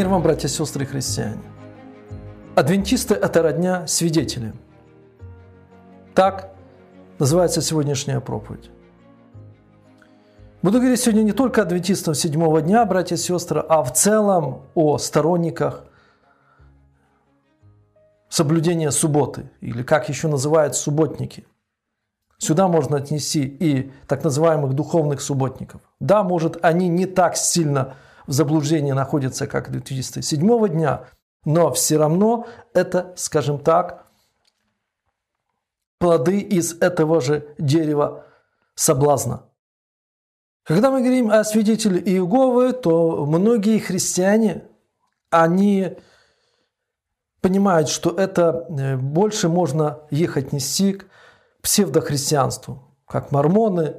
Мир вам, братья и сестры христиане. Адвентисты – это родня свидетели. Так называется сегодняшняя проповедь. Буду говорить сегодня не только адвентистам седьмого дня, братья и сестры, а в целом о сторонниках соблюдения субботы, или как еще называют субботники. Сюда можно отнести и так называемых духовных субботников. Да, может, они не так сильно в заблуждении находится как 2007 дня, но все равно это, скажем так, плоды из этого же дерева соблазна. Когда мы говорим о свидетеле Иеговы, то многие христиане, они понимают, что это э, больше можно ехать нести к псевдохристианству, как мормоны,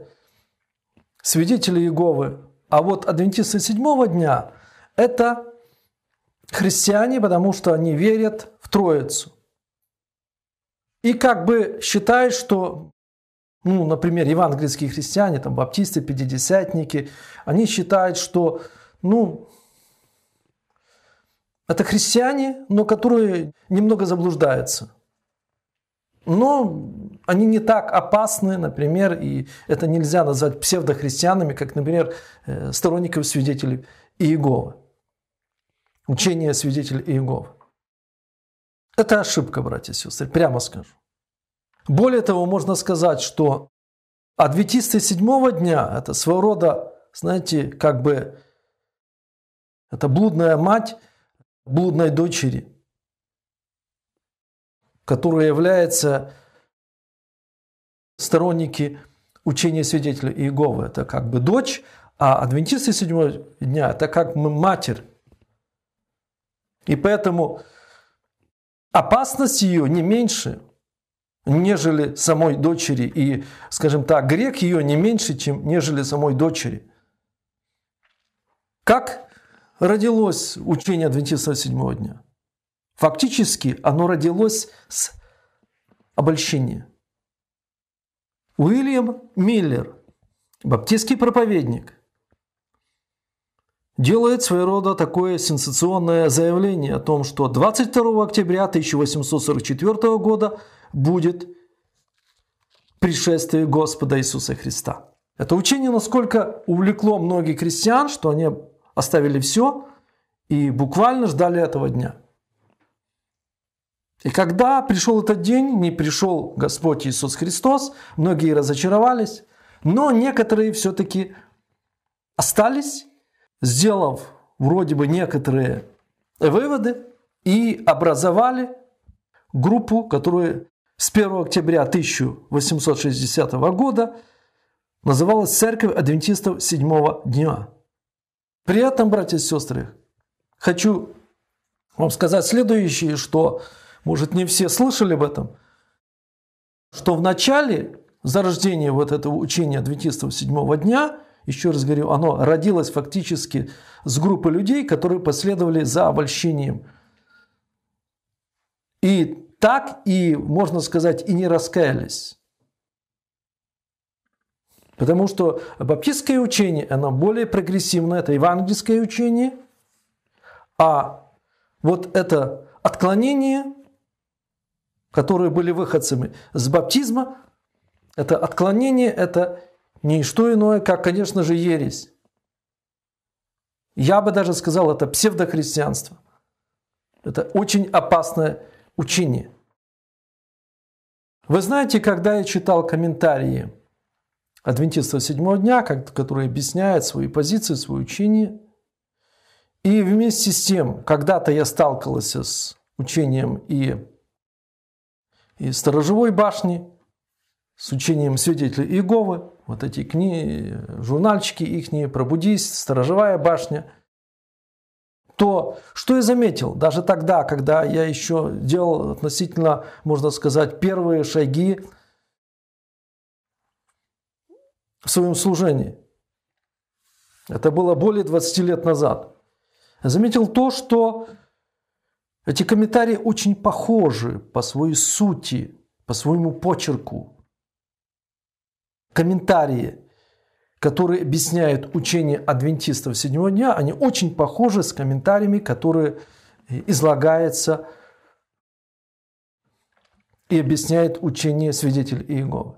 свидетели Иеговы, а вот адвентисты седьмого дня – это христиане, потому что они верят в Троицу. И как бы считают, что, ну, например, евангельские христиане, там, баптисты, пятидесятники, они считают, что, ну, это христиане, но которые немного заблуждаются. Но они не так опасны, например, и это нельзя назвать псевдохристианами, как, например, э, сторонников свидетелей Иеговы. Учение свидетелей Иеговы. Это ошибка, братья и сестры, прямо скажу. Более того, можно сказать, что адвентисты седьмого дня – это своего рода, знаете, как бы это блудная мать блудной дочери, которая является сторонники учения свидетеля Иеговы – это как бы дочь, а адвентисты седьмого дня – это как мы матерь. И поэтому опасность ее не меньше, нежели самой дочери. И, скажем так, грех ее не меньше, чем нежели самой дочери. Как родилось учение адвентиста седьмого дня? Фактически оно родилось с обольщения. Уильям Миллер, баптистский проповедник, делает своего рода такое сенсационное заявление о том, что 22 октября 1844 года будет пришествие Господа Иисуса Христа. Это учение насколько увлекло многих крестьян, что они оставили все и буквально ждали этого дня. И когда пришел этот день, не пришел Господь Иисус Христос, многие разочаровались, но некоторые все-таки остались, сделав вроде бы некоторые выводы и образовали группу, которая с 1 октября 1860 года называлась Церковь Адвентистов седьмого дня. При этом, братья и сестры, хочу вам сказать следующее, что может не все слышали об этом, что в начале зарождения вот этого учения адвентистов седьмого дня, еще раз говорю, оно родилось фактически с группы людей, которые последовали за обольщением. И так и, можно сказать, и не раскаялись. Потому что баптистское учение, оно более прогрессивное, это евангельское учение, а вот это отклонение – которые были выходцами с баптизма, это отклонение, это не что иное, как, конечно же, ересь. Я бы даже сказал, это псевдохристианство. Это очень опасное учение. Вы знаете, когда я читал комментарии адвентистов седьмого дня, которые объясняют свои позиции, свое учение, и вместе с тем, когда-то я сталкивался с учением и и сторожевой башни с учением свидетелей Иеговы, вот эти книги, журнальчики их, «Пробудись», «Сторожевая башня», то что я заметил, даже тогда, когда я еще делал относительно, можно сказать, первые шаги в своем служении, это было более 20 лет назад, я заметил то, что эти комментарии очень похожи по своей сути, по своему почерку. Комментарии, которые объясняют учение адвентистов седьмого дня, они очень похожи с комментариями, которые э, излагаются и объясняет учение свидетель Иеговы.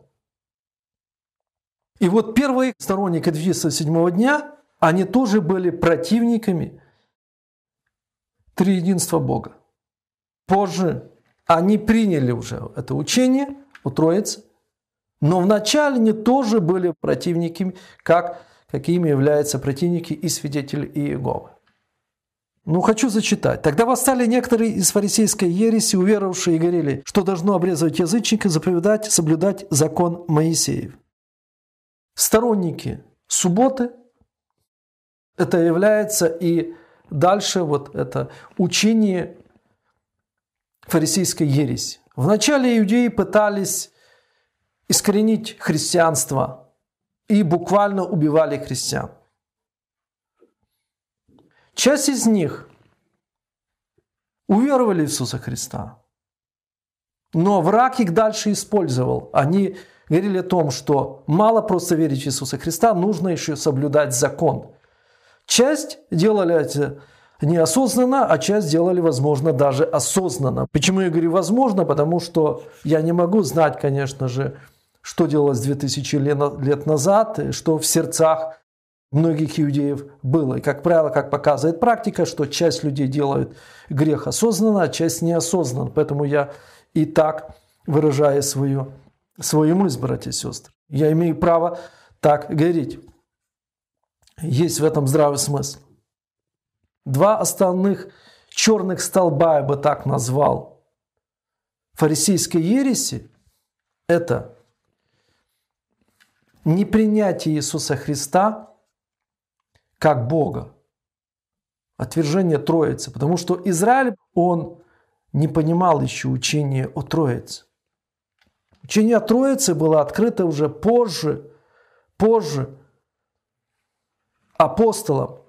И вот первые сторонники адвентистов седьмого дня, они тоже были противниками триединство Бога. Позже они приняли уже это учение у Троицы, но вначале они тоже были противниками, как, какими являются противники и свидетели Иеговы. Ну, хочу зачитать. «Тогда восстали некоторые из фарисейской ереси, уверовавшие и говорили, что должно обрезывать язычника, заповедать, соблюдать закон Моисеев». Сторонники субботы – это является и Дальше вот это учение фарисейской ереси. Вначале иудеи пытались искоренить христианство и буквально убивали христиан. Часть из них уверовали в Иисуса Христа, но враг их дальше использовал. Они говорили о том, что мало просто верить в Иисуса Христа, нужно еще соблюдать закон. Часть делали эти неосознанно, а часть делали, возможно, даже осознанно. Почему я говорю «возможно»? Потому что я не могу знать, конечно же, что делалось 2000 лет назад, и что в сердцах многих иудеев было. И, как правило, как показывает практика, что часть людей делает грех осознанно, а часть неосознанно. Поэтому я и так выражаю свою, свою мысль, братья и сестры. Я имею право так говорить. Есть в этом здравый смысл. Два остальных черных столба, я бы так назвал, фарисейской ереси – это непринятие Иисуса Христа как Бога, отвержение Троицы, потому что Израиль, он не понимал еще учение о Троице. Учение о Троице было открыто уже позже, позже, апостолам.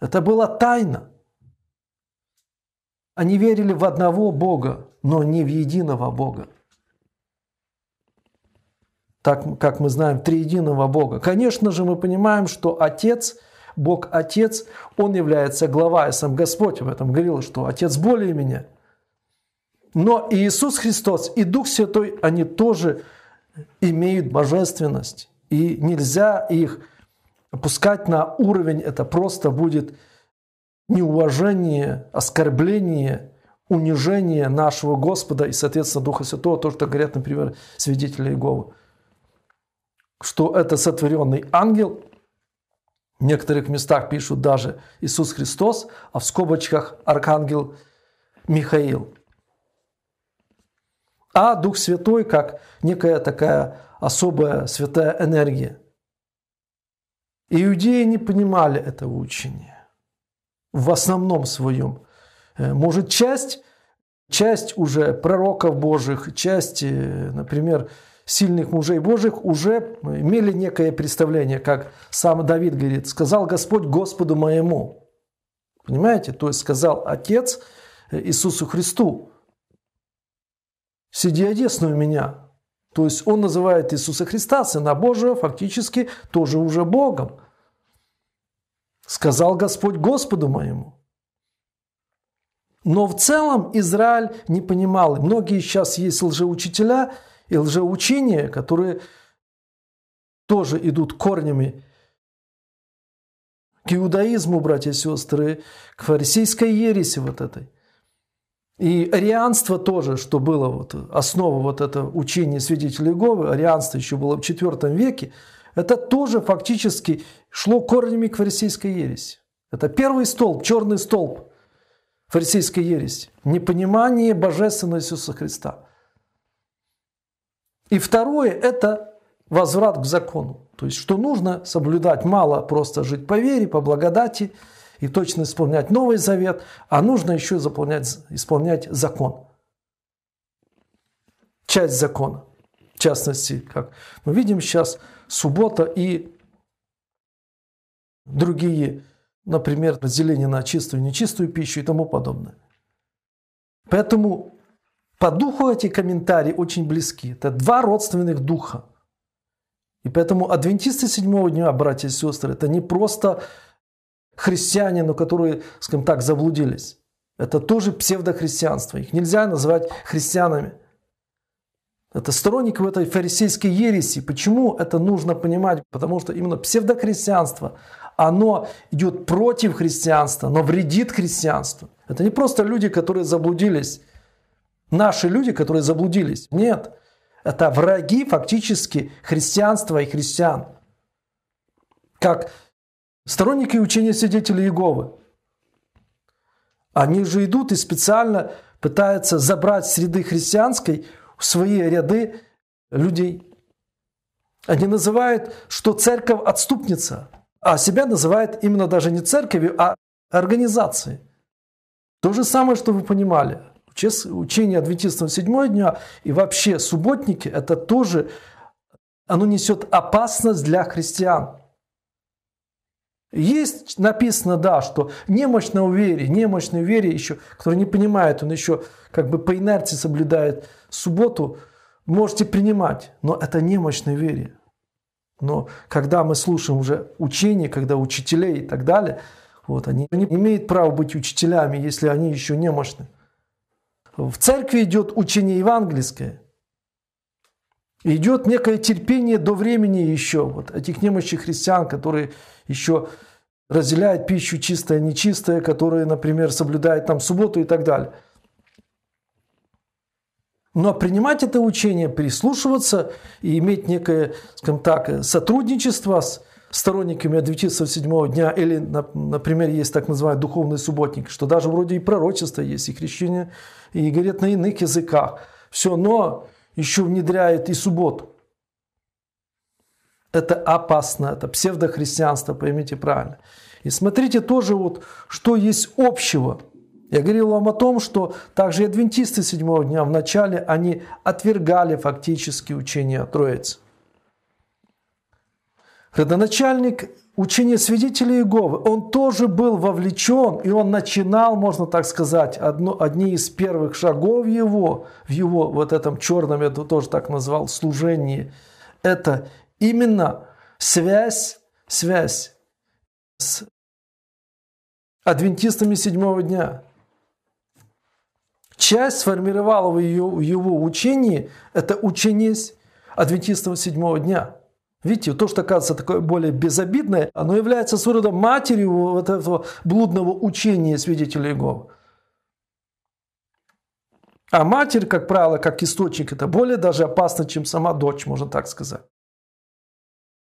Это была тайна. Они верили в одного Бога, но не в единого Бога. Так, как мы знаем, триединого Бога. Конечно же, мы понимаем, что Отец, Бог Отец, Он является глава, и сам Господь об этом говорил, что Отец более меня. Но и Иисус Христос, и Дух Святой, они тоже имеют божественность. И нельзя их Опускать на уровень это просто будет неуважение, оскорбление, унижение нашего Господа и, соответственно, Духа Святого, то, что говорят, например, свидетели Иеговы, что это сотворенный ангел, в некоторых местах пишут даже Иисус Христос, а в скобочках архангел Михаил. А Дух Святой как некая такая особая святая энергия – Иудеи не понимали этого учения в основном своем. Э, может, часть, часть уже пророков Божьих, часть, э, например, сильных мужей Божьих уже имели некое представление, как сам Давид говорит, «Сказал Господь Господу моему». Понимаете? То есть сказал Отец э, Иисусу Христу, «Сиди одесную меня, то есть он называет Иисуса Христа, Сына Божия, фактически тоже уже Богом. Сказал Господь Господу моему. Но в целом Израиль не понимал. многие сейчас есть лжеучителя и лжеучения, которые тоже идут корнями к иудаизму, братья и сестры, к фарисейской ереси вот этой – и арианство тоже, что было вот основа вот это учения свидетелей Иеговы, арианство еще было в IV веке, это тоже фактически шло корнями к фарисейской ереси. Это первый столб, черный столб фарисейской ереси. Непонимание божественного Иисуса Христа. И второе – это возврат к закону. То есть, что нужно соблюдать мало просто жить по вере, по благодати – и точно исполнять Новый Завет, а нужно еще заполнять, исполнять закон. Часть закона. В частности, как мы видим сейчас, суббота и другие, например, разделение на чистую и нечистую пищу и тому подобное. Поэтому по духу эти комментарии очень близки. Это два родственных духа. И поэтому адвентисты седьмого дня, братья и сестры, это не просто христианину, которые, скажем так, заблудились. Это тоже псевдохристианство. Их нельзя называть христианами. Это сторонник в этой фарисейской ереси. Почему это нужно понимать? Потому что именно псевдохристианство, оно идет против христианства, но вредит христианству. Это не просто люди, которые заблудились. Наши люди, которые заблудились. Нет. Это враги фактически христианства и христиан. Как сторонники учения свидетелей Иеговы. Они же идут и специально пытаются забрать среды христианской в свои ряды людей. Они называют, что церковь отступница, а себя называют именно даже не церковью, а организацией. То же самое, что вы понимали. Учение адвентистов седьмого дня и вообще субботники – это тоже, оно несет опасность для христиан. Есть написано, да, что немощно вере, немощной вере еще, который не понимает, он еще как бы по инерции соблюдает субботу, можете принимать, но это немощной вере. Но когда мы слушаем уже учение, когда учителей и так далее, вот, они не имеют права быть учителями, если они еще немощны. В церкви идет учение евангельское – Идет некое терпение до времени еще вот этих немощих христиан, которые еще разделяют пищу чистое, нечистое, которые, например, соблюдают там субботу и так далее. Но принимать это учение, прислушиваться и иметь некое, скажем так, сотрудничество с сторонниками адвентистов седьмого дня, или, например, есть так называемый духовный субботник, что даже вроде и пророчество есть, и крещение, и говорят на иных языках. Все, но еще внедряет и субботу. Это опасно, это псевдохристианство, поймите правильно. И смотрите тоже, вот, что есть общего. Я говорил вам о том, что также и адвентисты седьмого дня вначале, они отвергали фактически учение о Троице. Родоначальник ученик свидетеля Иеговы, он тоже был вовлечен, и он начинал, можно так сказать, одно, одни из первых шагов его, в его вот этом черном, я это тоже так назвал, служении, это именно связь, связь с адвентистами седьмого дня. Часть сформировала в его, его учении это учение адвентистов седьмого дня – Видите, то, что кажется такое более безобидное, оно является своего рода матерью вот этого блудного учения свидетелей Иеговы. А матерь, как правило, как источник, это более даже опасно, чем сама дочь, можно так сказать.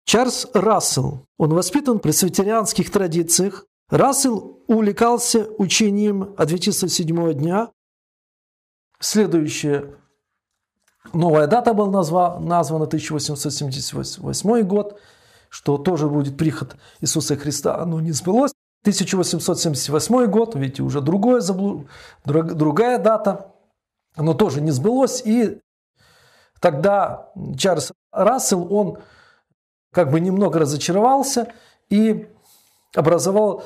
Чарльз Рассел, он воспитан в пресвитерианских традициях. Рассел увлекался учением адвентистов седьмого дня. Следующее Новая дата была назва, названа 1878 год, что тоже будет приход Иисуса Христа, а, но ну, не сбылось. 1878 год, видите, уже другое заблуд... другая дата, но тоже не сбылось. И тогда Чарльз Рассел, он как бы немного разочаровался и образовал,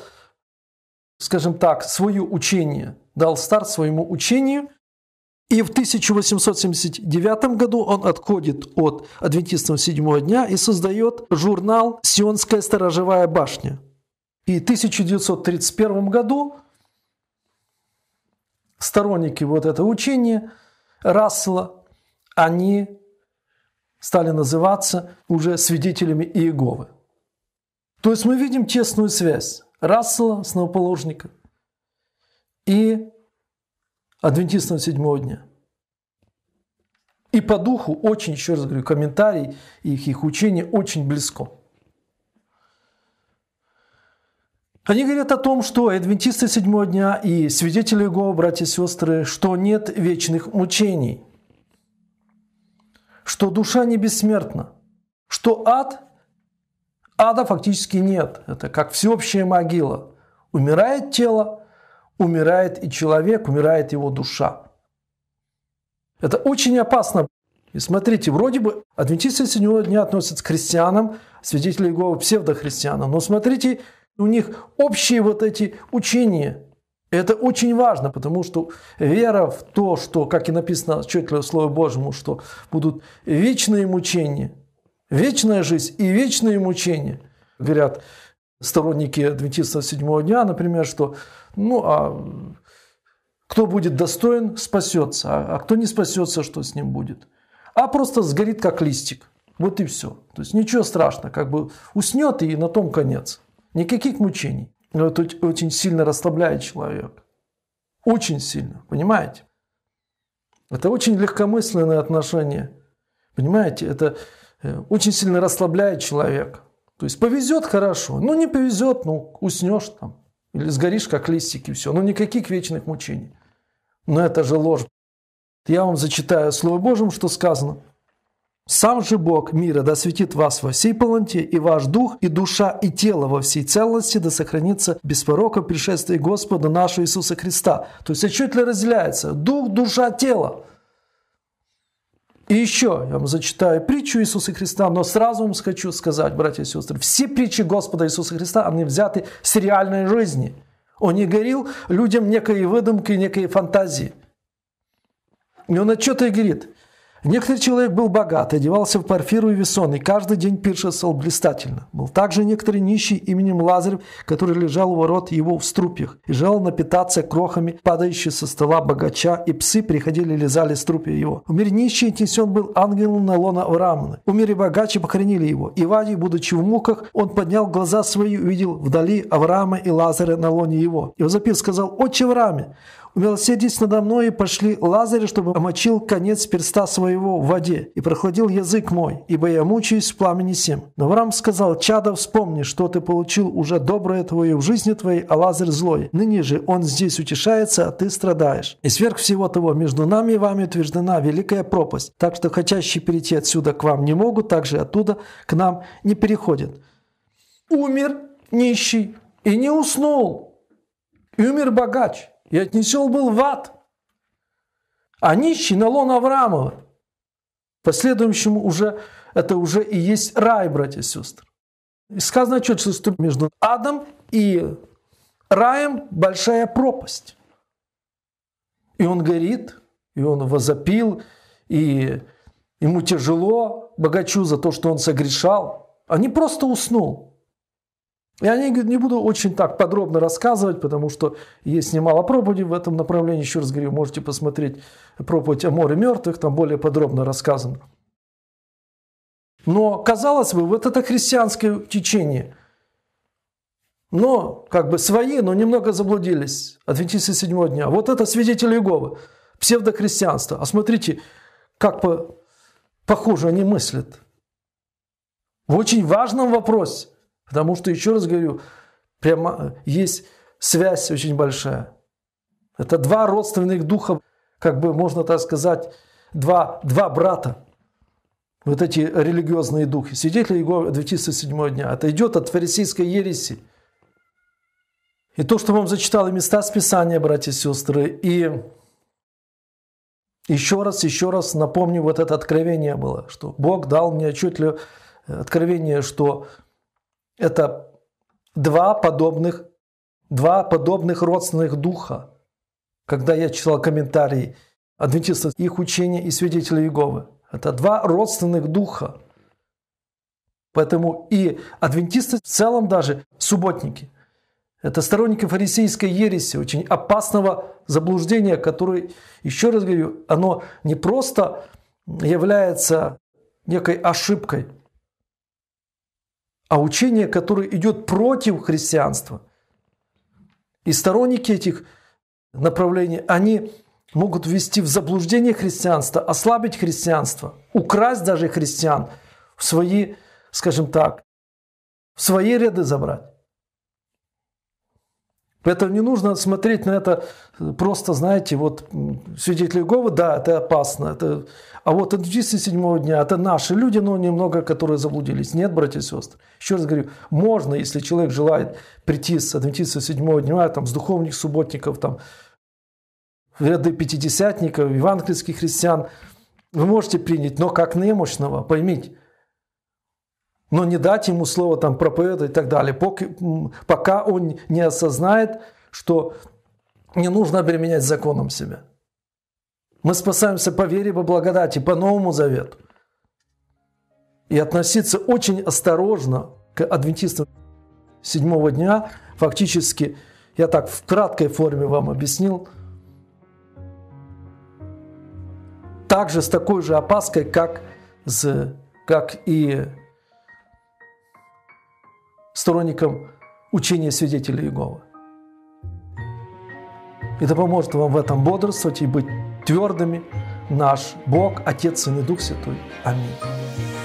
скажем так, свое учение, дал старт своему учению – и в 1879 году он отходит от адвентистов седьмого дня и создает журнал «Сионская сторожевая башня». И в 1931 году сторонники вот этого учения Рассела, они стали называться уже свидетелями Иеговы. То есть мы видим тесную связь Рассела, основоположника, и адвентистам седьмого дня. И по духу очень, еще раз говорю, комментарий и их, их учение очень близко. Они говорят о том, что адвентисты седьмого дня и свидетели Его, братья и сестры, что нет вечных мучений, что душа не бессмертна, что ад, ада фактически нет. Это как всеобщая могила. Умирает тело, умирает и человек, умирает его душа. Это очень опасно. И смотрите, вроде бы адвентисты сегодня не относятся к христианам, свидетели Иеговы псевдохристианам, но смотрите, у них общие вот эти учения. Это очень важно, потому что вера в то, что, как и написано отчетливо в Слове Божьему, что будут вечные мучения, вечная жизнь и вечные мучения, говорят сторонники адвентистов седьмого дня, например, что ну, а кто будет достоин, спасется, а, а кто не спасется, что с ним будет. А просто сгорит как листик. Вот и все. То есть ничего страшного, как бы уснет и на том конец. Никаких мучений. Но это очень сильно расслабляет человека. Очень сильно, понимаете? Это очень легкомысленное отношение. Понимаете, это э, очень сильно расслабляет человека. То есть повезет хорошо, ну не повезет, ну уснешь там, или сгоришь как листики, все. Ну никаких вечных мучений. Но это же ложь. Я вам зачитаю Слово Божьим, что сказано. «Сам же Бог мира да светит вас во всей полноте, и ваш дух, и душа, и тело во всей целости да сохранится без порока пришествия Господа нашего Иисуса Христа». То есть отчетливо разделяется дух, душа, тело. И еще я вам зачитаю притчу Иисуса Христа, но сразу вам хочу сказать, братья и сестры, все притчи Господа Иисуса Христа, они взяты с реальной жизни. Он не говорил людям некой выдумки, некой фантазии. И он отчет и говорит, Некоторый человек был богат, одевался в парфиру и весон, и каждый день пиршествовал блистательно. Был также некоторый нищий именем Лазарев, который лежал у ворот его в струпьях и желал напитаться крохами, падающими со стола богача, и псы приходили и лизали струпья его. Умер нищий тесен был ангел на лона Рамана. В мире богачи похоронили его. И Вадий, будучи в муках, он поднял глаза свои и увидел вдали Авраама и Лазаря на лоне его. И возопил, сказал, «Отче Аврааме, умилосердись надо мной, и пошли Лазарь, чтобы омочил конец перста своего в воде, и прохладил язык мой, ибо я мучаюсь в пламени сем». Но Авраам сказал, «Чадо, вспомни, что ты получил уже доброе твое в жизни твоей, а Лазарь злой. Ныне же он здесь утешается, а ты страдаешь. И сверх всего того, между нами и вами утверждена великая пропасть, так что хотящие перейти отсюда к вам не могут, так же оттуда к нам не переходят». Умер нищий и не уснул. И умер богач и отнесен был в ад. А нищий на лон Авраамова. Последующему уже это уже и есть рай, братья и сестры. И сказано четко, что между адом и раем большая пропасть. И он горит, и он возопил, и ему тяжело богачу за то, что он согрешал, а не просто уснул. Я не, не буду очень так подробно рассказывать, потому что есть немало проповедей в этом направлении. Еще раз говорю, можете посмотреть проповедь о море мертвых, там более подробно рассказано. Но, казалось бы, вот это христианское течение. Но, как бы свои, но немного заблудились. Адвентисты седьмого дня. Вот это свидетели Иеговы. Псевдохристианство. А смотрите, как по, похоже они мыслят. В очень важном вопросе – Потому что, еще раз говорю, прямо есть связь очень большая. Это два родственных духа, как бы можно так сказать, два, два брата. Вот эти религиозные духи. Свидетели Его 2007 дня. Это идет от фарисейской ереси. И то, что вам зачитал, и места с Писания, братья и сестры, и еще раз, еще раз напомню, вот это откровение было, что Бог дал мне отчетливо э, откровение, что это два подобных, два подобных родственных духа. Когда я читал комментарии адвентистов, их учения и свидетелей Иеговы. Это два родственных духа. Поэтому и адвентисты в целом даже субботники. Это сторонники фарисейской ереси, очень опасного заблуждения, которое, еще раз говорю, оно не просто является некой ошибкой, а учение, которое идет против христианства. И сторонники этих направлений, они могут ввести в заблуждение христианства, ослабить христианство, украсть даже христиан в свои, скажем так, в свои ряды забрать. Поэтому не нужно смотреть на это просто, знаете, вот свидетели Иеговы, да, это опасно. Это... А вот адвентисты седьмого дня, это наши люди, но немного, которые заблудились. Нет, братья и сестры. Еще раз говорю, можно, если человек желает прийти с адвентистов седьмого дня, там, с духовных субботников, там, в ряды пятидесятников, евангельских христиан, вы можете принять, но как немощного, поймите, но не дать ему слово там проповедовать и так далее, пока он не осознает, что не нужно обременять законом себя. Мы спасаемся по вере, по благодати, по Новому Завету. И относиться очень осторожно к адвентистам седьмого дня, фактически, я так в краткой форме вам объяснил, также с такой же опаской, как, с, как и сторонником учения свидетелей Иеговы. Это поможет вам в этом бодрствовать и быть твердыми наш Бог, Отец, и Дух Святой. Аминь.